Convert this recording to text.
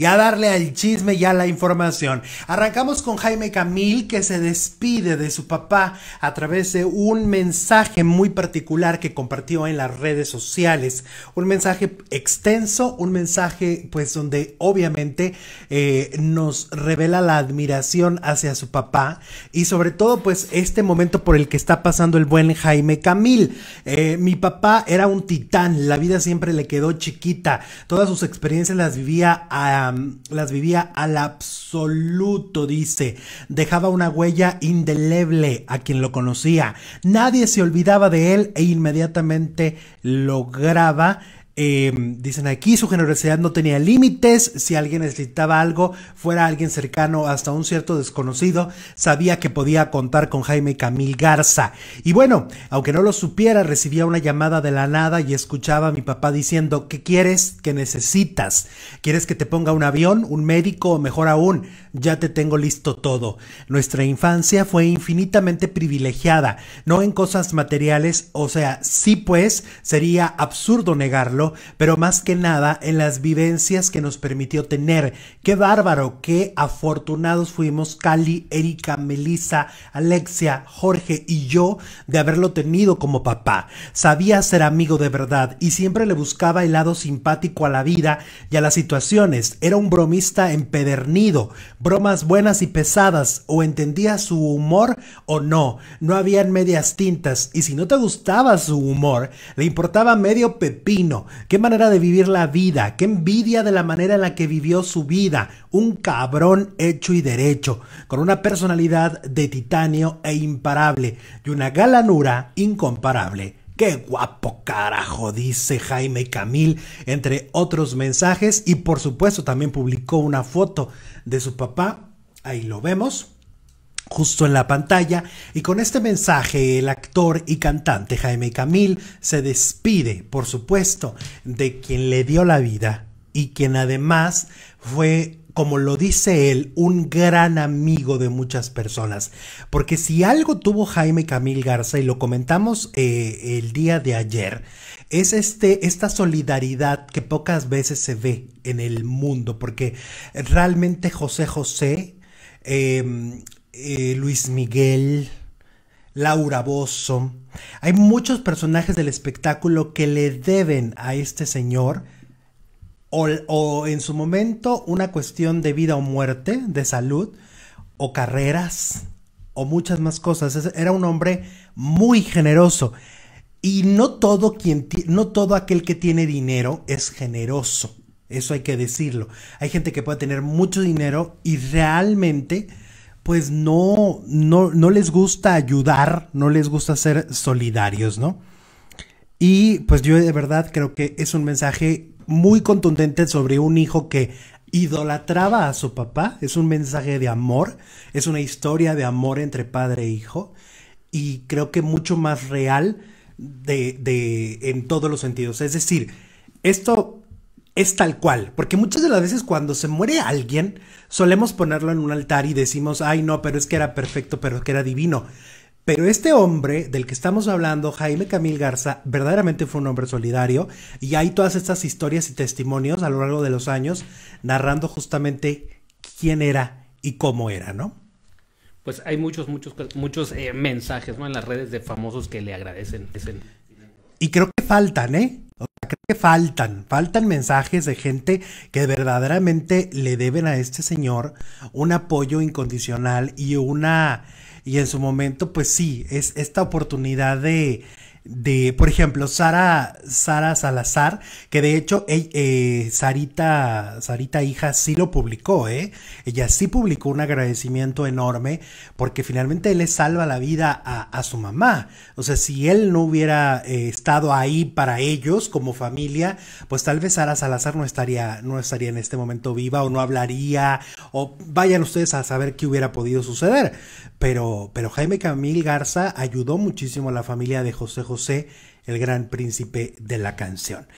y a darle al chisme y a la información. Arrancamos con Jaime Camil que se despide de su papá a través de un mensaje muy particular que compartió en las redes sociales. Un mensaje extenso, un mensaje pues donde obviamente eh, nos revela la admiración hacia su papá y sobre todo pues este momento por el que está pasando el buen Jaime Camil. Eh, mi papá era un titán, la vida siempre le quedó chiquita, todas sus experiencias las vivía a las vivía al absoluto, dice. Dejaba una huella indeleble a quien lo conocía. Nadie se olvidaba de él e inmediatamente lograba Em, dicen aquí, su generosidad no tenía límites. Si alguien necesitaba algo, fuera alguien cercano, hasta un cierto desconocido, sabía que podía contar con Jaime Camil Garza. Y bueno, aunque no lo supiera, recibía una llamada de la nada y escuchaba a mi papá diciendo, ¿qué quieres? ¿Qué necesitas? ¿Quieres que te ponga un avión, un médico o mejor aún, ya te tengo listo todo? Nuestra infancia fue infinitamente privilegiada, no en cosas materiales, o sea, sí pues, sería absurdo negarlo pero más que nada en las vivencias que nos permitió tener. Qué bárbaro, qué afortunados fuimos Cali, Erika, Melissa, Alexia, Jorge y yo de haberlo tenido como papá. Sabía ser amigo de verdad y siempre le buscaba el lado simpático a la vida y a las situaciones. Era un bromista empedernido, bromas buenas y pesadas, o entendía su humor o no. No habían medias tintas y si no te gustaba su humor, le importaba medio pepino. Qué manera de vivir la vida. Qué envidia de la manera en la que vivió su vida. Un cabrón hecho y derecho, con una personalidad de titanio e imparable y una galanura incomparable. Qué guapo carajo, dice Jaime Camil, entre otros mensajes. Y por supuesto también publicó una foto de su papá. Ahí lo vemos justo en la pantalla y con este mensaje el actor y cantante Jaime Camil se despide, por supuesto, de quien le dio la vida y quien además fue como lo dice él, un gran amigo de muchas personas. Porque si algo tuvo Jaime Camil Garza, y lo comentamos eh, el día de ayer, es este, esta solidaridad que pocas veces se ve en el mundo. Porque realmente José José eh, eh, Luis Miguel, Laura Bozzo. Hay muchos personajes del espectáculo que le deben a este señor o, en su momento una cuestión de vida o muerte, de salud, o carreras, o muchas más cosas. Era un hombre muy generoso. Y no todo, quien no todo aquel que tiene dinero es generoso. Eso hay que decirlo. Hay gente que puede tener mucho dinero y realmente pues no, no, les gusta ayudar, no les gusta ser solidarios, ¿no? Y pues yo de verdad creo que es un mensaje muy contundente sobre un hijo que idolatraba a su papá, es un mensaje de amor, es una historia de amor entre padre e hijo y creo que mucho más real de, en todos los sentidos. Es decir, esto es tal cual, porque muchas de las veces cuando se muere alguien, solemos ponerlo en un altar y decimos, ay no, pero es que era perfecto, pero es que era divino. Pero este hombre del que estamos hablando, Jaime Camil Garza, verdaderamente fue un hombre solidario y hay todas estas historias y testimonios a lo largo de los años narrando justamente quién era y cómo era, ¿no? Pues hay muchos, muchos, muchos eh, mensajes ¿no? en las redes de famosos que le agradecen. Y creo que faltan, ¿eh? creo que faltan, faltan mensajes de gente que verdaderamente le deben a este señor un apoyo incondicional y una, y en su momento, pues sí, es esta oportunidad de, de, por ejemplo, Sara, Sara Salazar, que de hecho eh, Sarita, Sarita hija sí lo publicó, ¿eh? Ella sí publicó un agradecimiento enorme porque finalmente él le salva la vida a, su mamá. O sea, si él no hubiera eh, estado ahí para ellos como familia, pues tal vez Sara Salazar no estaría, no estaría en este momento viva o no hablaría o vayan ustedes a saber qué hubiera podido suceder. Pero, pero Jaime Camil Garza ayudó muchísimo a la familia de José José, el gran príncipe de la canción.